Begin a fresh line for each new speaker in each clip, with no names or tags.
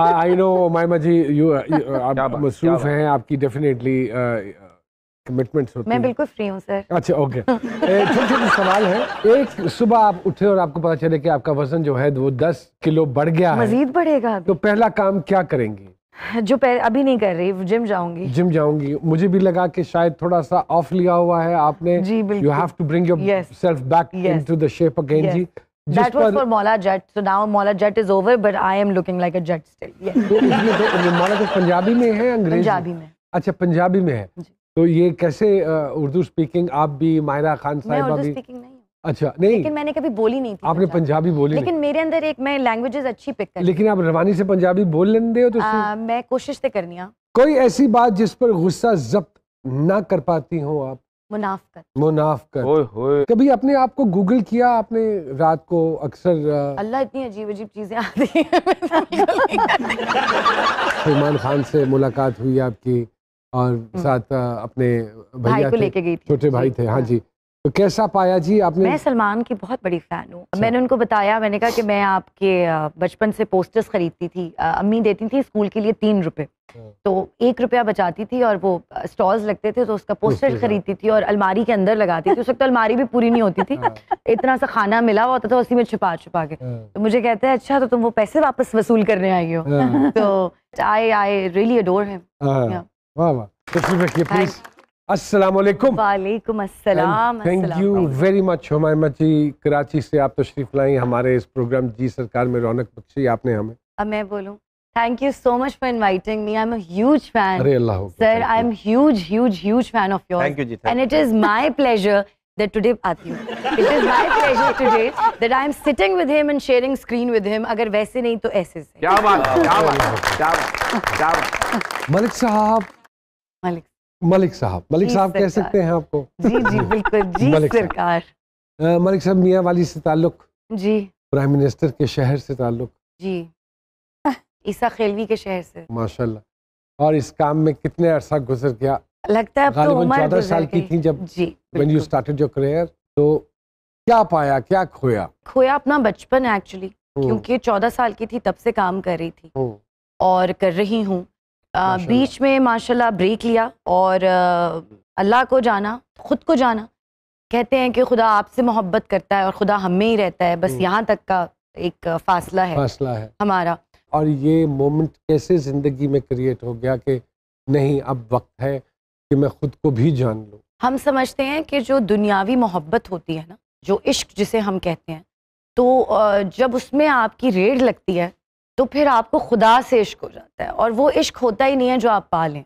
I know मायमा ji you, आप मसरूफ हैं आपकी डेफिनेटली कमिटमेंट्स uh, होती मैं
बिल्कुल फ्री हूं सर
अच्छा ओके छोटे छोटे सवाल है एक सुबह आप उठे और आपको पता चले कि आपका वजन जो है वो 10 किलो बढ़ गया है मजीद बढ़ेगा तो पहला काम क्या करेंगी
जो पहले अभी नहीं कर रही जिम जाऊंगी
जिम जाऊंगी मुझे भी लगा कि शायद थोड़ा सा ऑफ लिया हुआ है आपने you have to bring yourself back into the shape again जी That was for Mola
Jet. So now Mola Jet is over, but I am looking like a jet still. तो,
तो, तो पंजाबी में है अंग्रेजी पंजाबी में अच्छा पंजाबी में है तो ये कैसे उर्दू स्पीकिंग आप भी मायरा खान मैं उर्दू स्पीकिंग नहीं अच्छा नहीं लेकिन
मैंने कभी बोली नहीं थी आपने
पंजाबी बोली लेकिन
मेरे अंदर एक मैं लैंग्वेजेस अच्छी पिक लेकिन
आप रवानी से पंजाबी बोल लेंगे तो आ,
मैं कोशिश तो करनी
कोई ऐसी बात जिस पर गुस्सा जब्त ना कर पाती हो आप मुनाफकत मुनाफकत कभी अपने आप को गूगल किया आपने रात को अक्सर
अल्लाह इतनी अजीब अजीब चीजें आती
हैं सलमान खान से मुलाकात हुई आपकी और हम्म। साथ अपने भैया को लेके गई छोटे भाई थे हाँ, हाँ। जी तो कैसा पाया जी आपने मैं
सलमान की बहुत बड़ी फैन हूँ अच्छा। मैंने उनको बताया मैंने कहा कि मैं आपके बचपन से पोस्टर्स खरीदती थी अम्मी देती थी स्कूल के लिए तीन रुपए हाँ। तो एक रुपया बचाती थी और वो स्टॉल्स लगते थे तो उसका पोस्टर हाँ। खरीदती थी और अलमारी के अंदर लगाती थी उस वक्त तो अलमारी भी पूरी नहीं होती थी हाँ। इतना सा खाना मिला हुआ होता था उसी में छुपा छुपा के तो मुझे कहते हैं अच्छा तो तुम वो पैसे वापस वसूल करने आई हो तो आई आई रियली अडोर है
वाह वाह प्लीज तो अस्सलाम वालेकुम वालेकुम अस्सलाम thank you very much Humaima ji Karachi से आप तशरीफ लाई हमारे इस प्रोग्राम जी सरकार में रौनक बख्शी आपने हमें
अब मैं बोलूं thank you so much for inviting me I am a huge fan अरे अल्लाह हो sir I am huge huge huge fan of your thank you जी and it is my pleasure that today आती हूं it is my pleasure today that I am sitting with him and sharing screen with him अगर वैसे नहीं तो ऐसे से क्या बात क्या बात क्या बात
मलिक साहब मलिक मलिक साहब मलिक साहब कह सकते हैं आपको जी जी
बिल्कुल जी मलिक
सरकार आ, मलिक साहब मियाँ वाली से ताल्लुक जी प्राइम मिनिस्टर के शहर से ताल्लुक
जी ईसा खेलवी के शहर से
माशाल्लाह और इस काम में कितने अरसा गुजर गया
लगता है तो चौदह साल की थी
जब जी when you started your career तो क्या पाया क्या खोया
खोया अपना बचपन एक्चुअली हम्म। क्योंकि चौदह साल की थी तब से काम कर रही थी हम्म। और कर रही हूँ आ, बीच में माशाल्लाह ब्रेक लिया और अल्लाह को जाना ख़ुद को जाना कहते हैं कि खुदा आपसे मोहब्बत करता है और खुदा हम में ही रहता है बस हम्म। यहाँ तक का एक फासला है फासला
है हमारा और ये मोमेंट कैसे ज़िंदगी में क्रिएट हो गया कि नहीं अब वक्त है कि मैं खुद को भी जान लूँ
हम समझते हैं कि जो दुनियावी मोहब्बत होती है ना जो इश्क जिसे हम कहते हैं तो जब उसमें आपकी रेड लगती है तो फिर आपको खुदा से इश्क हो जाता है और वो इश्क होता ही नहीं है जो आप पा लें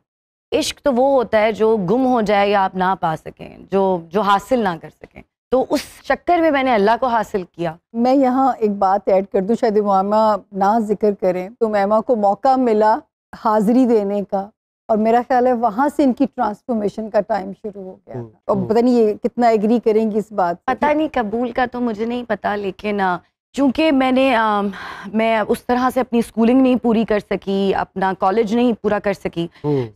इश्क तो वो होता है जो गुम हो जाए या आप ना पा सकें जो जो हासिल ना कर सकें तो उस चक्कर में मैंने अल्लाह को हासिल किया मैं यहाँ एक बात ऐड कर दूँ शायद मामा ना जिक्र करें तो मैमा को मौका मिला हाजिरी देने का और मेरा ख्याल है वहाँ से इनकी ट्रांसफॉर्मेशन का टाइम शुरू हो गया हम्म, था और हम्म। पता नहीं ये कितना एग्री करेंगी इस बात पता नहीं कबूल का तो मुझे नहीं पता लेकिन चूँकि मैंने आ, मैं उस तरह से अपनी स्कूलिंग नहीं पूरी कर सकी अपना कॉलेज नहीं पूरा कर सकी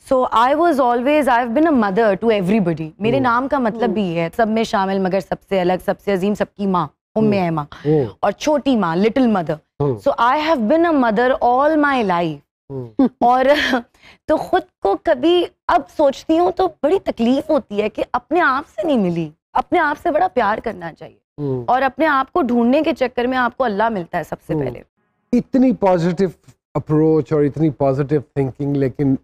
so I was always I been a mother to everybody मेरे हम्म। नाम का मतलब भी है सब में शामिल मगर सबसे अलग सबसे अजीम सबकी माँ उम्मे है माँ हम्म। और छोटी माँ little mother so I have been a mother all my life और तो खुद को कभी अब सोचती हूँ तो बड़ी तकलीफ होती है कि अपने आप से नहीं मिली अपने आप से बड़ा प्यार करना चाहिए हम्म। और अपने आप को ढूंढने के चक्कर में आपको अल्लाह मिलता है सबसे हम्म। पहले
इतनी पॉजिटिव अप्रोच और इतनी पॉजिटिव थिंकिंग लेकिन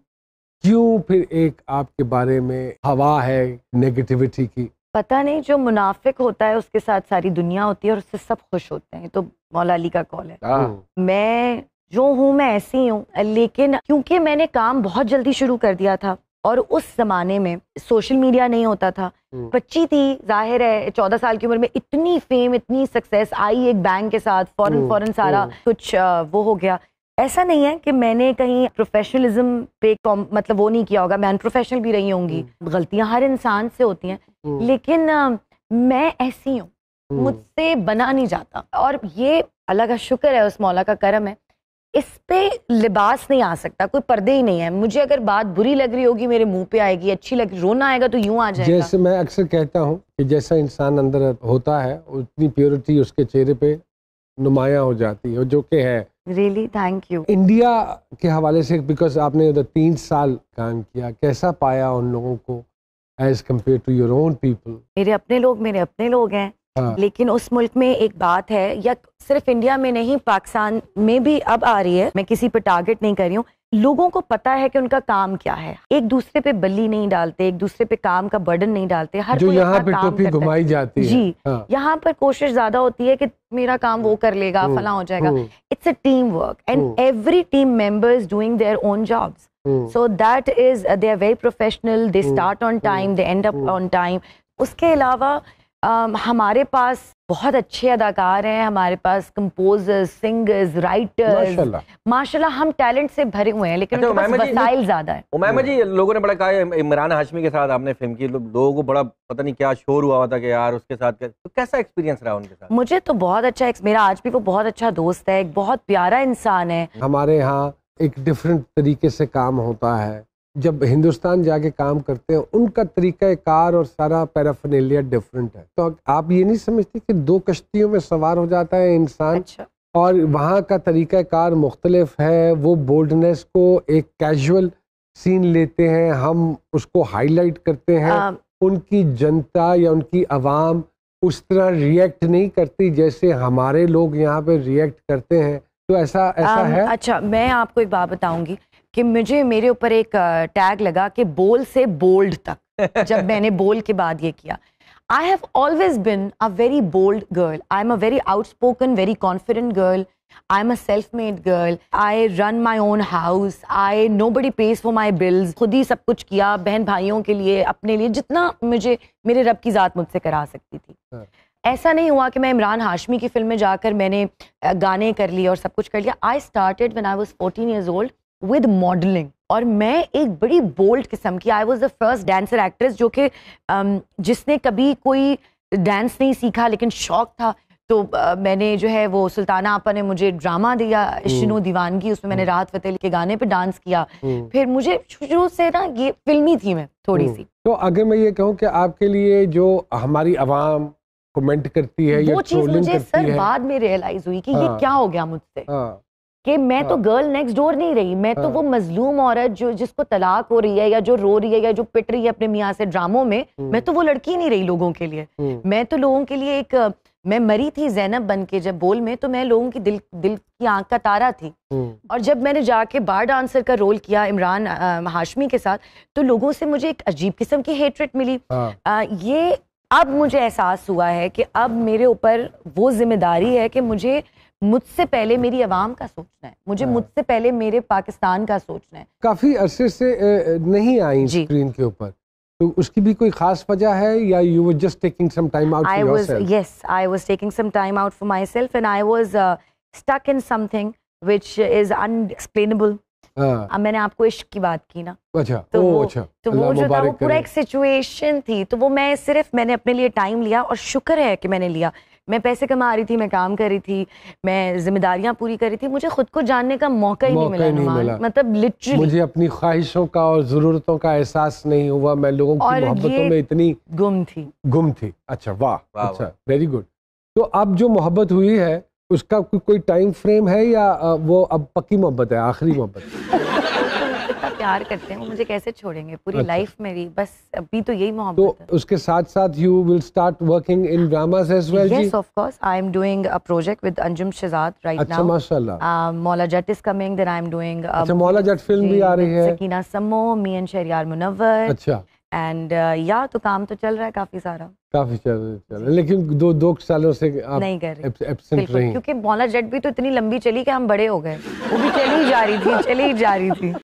क्यों फिर एक आपके बारे में हवा है नेगेटिविटी की
पता नहीं जो मुनाफिक होता है उसके साथ सारी दुनिया होती है और उससे सब खुश होते हैं तो मौला अली का कॉल है हाँ। मैं जो हूँ मैं ऐसी हूँ लेकिन क्योंकि मैंने काम बहुत जल्दी शुरू कर दिया था और उस ज़माने में सोशल मीडिया नहीं होता था हम्म। बच्ची थी जाहिर है चौदह साल की उम्र में इतनी फेम इतनी सक्सेस आई एक बैंक के साथ फॉरन फॉरन हम्म, सारा हम्म। कुछ वो हो गया ऐसा नहीं है कि मैंने कहीं प्रोफेशनलिज्म पे मतलब वो नहीं किया होगा मैं अनप्रोफेशनल भी रही होंगी गलतियां हर इंसान से होती हैं लेकिन मैं ऐसी हूँ मुझसे बना नहीं जाता और ये अल्लाह का शुक्र है उस मौला का करम है इस पे लिबास नहीं आ सकता कोई पर्दे ही नहीं है मुझे अगर बात बुरी लग रही होगी मेरे मुंह पे आएगी अच्छी लग रोना आएगा तो यूं आ जाएगा जैसे
मैं अक्सर कहता हूँ कि जैसा इंसान अंदर होता है उतनी प्योरिटी उसके चेहरे पे नुमाया हो जाती है जो के है रियली थैंक यू इंडिया के हवाले से बिकॉज आपने उधर तीन साल काम किया कैसा पाया उन लोगों को as compare to your own people
मेरे अपने लोग मेरे अपने लोग हैं हाँ। लेकिन उस मुल्क में एक बात है या सिर्फ इंडिया में नहीं पाकिस्तान में भी अब आ रही है मैं किसी पर टारगेट नहीं कर रही हूँ लोगों को पता है कि उनका काम क्या है एक दूसरे पे बल्ली नहीं डालते एक दूसरे पे काम का बर्डन नहीं डालते हर जो यहाँ पे टोपी घुमाई
जाती है जी हाँ।
यहाँ पर कोशिश ज्यादा होती है कि मेरा काम वो कर लेगा हम्म, फला हो जाएगा it's a team work and every team members doing their own jobs so that is they are very professional they start on time they end up on time उसके अलावा Um, हमारे पास बहुत अच्छे अदाकार हैं हमारे पास कंपोजर्स सिंगर्स राइटर्स माशाल्लाह हम टैलेंट से भरे हुए हैं लेकिन अच्छा, वसाइल ज्यादा है
उमैमा जी लोगों ने बड़ा कहा इमरान हाशमी के साथ आपने फिल्म की लोगों को बड़ा पता नहीं क्या शोर हुआ था कि यार उसके साथ तो कैसा एक्सपीरियंस रहा उनके साथ
मुझे तो बहुत अच्छा मेरा आज भी वो बहुत अच्छा दोस्त है एक बहुत प्यारा इंसान है
हमारे यहाँ एक डिफरेंट तरीके से काम होता है जब हिंदुस्तान जाके काम करते हैं उनका तरीका कार और सारा पैराफनेलिया डिफरेंट है तो आप ये नहीं समझते कि दो कश्तियों में सवार हो जाता है इंसान अच्छा। और वहाँ का तरीका कार मुख्तलिफ है वो बोल्डनेस को एक कैजुअल सीन लेते हैं हम उसको हाईलाइट करते हैं हाँ। उनकी जनता या उनकी आवाम उस तरह रिएक्ट नहीं करती जैसे हमारे लोग यहाँ पे रिएक्ट करते हैं तो ऐसा ऐसा आ, है
अच्छा मैं आपको एक बात बताऊंगी कि मुझे मेरे ऊपर एक टैग लगा कि बोल से बोल्ड तक जब मैंने बोल के बाद ये किया I have always been a very bold girl I am a very outspoken very confident girl I am a self made girl I run my own house I nobody pays for my bills खुद ही सब कुछ किया बहन भाइयों के लिए अपने लिए जितना मुझे मेरे रब की ज़ात मुझसे करा सकती थी हाँ। ऐसा नहीं हुआ कि मैं इमरान हाशमी की फिल्म में जाकर मैंने गाने कर लिए और सब कुछ कर लिया I started when I was fourteen years old with modelling और मैं एक बड़ी बोल्ड किस्म की I was the first dancer actress जो कि um, जिसने कभी कोई डांस नहीं सीखा लेकिन शौक था तो uh, मैंने जो है वो सुल्ताना आपा ने मुझे ड्रामा दिया हम्म। शिनो दीवानगी उसमें मैंने हम्म। राहत फतेह के गाने पे डांस किया हम्म। फिर मुझे शुरू से ना ये फिल्मी थी मैं
थोड़ी सी तो अगर मैं ये कहूँ कि आपके लिए जो हमारी आवाम कमेंट करती है वो चीज मुझे सर बाद
में रियलाइज हुई कि ये हाँ। क्या हो गया मुझसे हाँ। कि मैं तो गर्ल नेक्स्ट डोर नहीं रही मैं तो हाँ। वो मजलूम औरत जो जिसको तलाक हो रही है या जो रो रही है या जो पिट रही है अपने मियाँ से ड्रामों में हम्म। मैं तो वो लड़की नहीं रही लोगों के लिए हम्म। मैं तो लोगों के लिए एक मैं मरी थी जैनब बन के जब बोल में तो मैं लोगों की दिल दिल की आंख का तारा थी हम्म। और जब मैंने जाके बार डांसर का रोल किया इमरान हाशमी के साथ तो लोगों से मुझे एक अजीब किस्म की हेटरेट मिली आ, हाँ। ये अब मुझे एहसास हुआ है कि अब मेरे ऊपर वो जिम्मेदारी है कि मुझे मुझसे पहले मेरी आवाम का सोचना है मुझे हाँ। मुझसे पहले मेरे पाकिस्तान का सोचना है
काफी अरसे से नहीं आई स्क्रीन के ऊपर तो उसकी भी कोई खास वजह है या you were just taking some time out I was
yes I was taking some time out for myself and I was stuck in something which is unexplainable हाँ। अब मैंने आपको इश्क की बात की ना
अच्छा तो ओ, वो, अच्छा तो वो जो था वो पूरा एक
सिचुएशन थी तो वो मैं सिर्फ मैंने अपने लिए टाइम लिया और शुक्र है कि मैंने लिया मैं पैसे कमा रही थी मैं काम कर रही थी मैं जिम्मेदारियां पूरी कर रही थी मुझे खुद को जानने का मौका ही मौका नहीं मिला, नहीं मिला। मतलब लिटरली मुझे
अपनी ख्वाहिशों का और जरूरतों का एहसास नहीं हुआ मैं लोगों की मोहब्बतों में इतनी गुम थी गुम थी अच्छा वाह अच्छा वेरी गुड तो अब जो मोहब्बत हुई है उसका को, कोई टाइम फ्रेम है या वो अब पक्की मोहब्बत है आखिरी मोहब्बत
प्यार करते हैं मुझे कैसे छोड़ेंगे पूरी अच्छा। लाइफ मेरी बस अभी तो यही तो मोहब्बत
तो है। उसके साथ साथ you will start working in dramas as well yes of
course I am doing a project with Anjum Shahzad right now अच्छा
माशाल्लाह
Maula Jatt is coming then I am doing अच्छा मौला जट फिल्म भी आ रही है सकीना सम्मो मी एंड शहरयार मुनव्वर अच्छा एंड uh, या तो काम तो चल रहा है काफी सारा
काफी चल रहा है लेकिन दो दो सालों से आप नहीं कर रहे एब्सेंट क्योंकि
मौला जेट भी तो इतनी लंबी चली कि हम बड़े हो गए वो भी चली जा रही थी चली जा रही थी